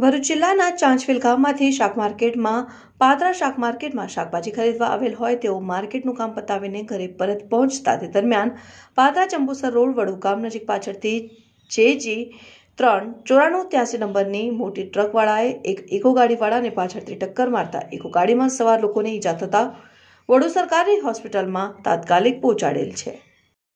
ભરૂચ જિલ્લાના ચાંચવેલ ગામમાંથી શાક માર્કેટમાં પાદરા શાક માર્કેટમાં શાકભાજી ખરીદવા આવેલ હોય તેઓ માર્કેટનું કામ પતાવીને ઘરે પરત પહોંચતા તે દરમિયાન પાદરા ચંબુસર રોડ વડુ ગામ નજીક પાછળથી જેજી ત્રણ ચોરાણું ત્યાસી નંબરની મોટી ટ્રકવાળાએ એક ઇકો ગાડીવાળાને પાછળથી ટક્કર મારતા ઇકો ગાડીમાં સવાર લોકોને ઇજા થતાં વડુ સરકારી હોસ્પિટલમાં તાત્કાલિક પહોંચાડેલ છે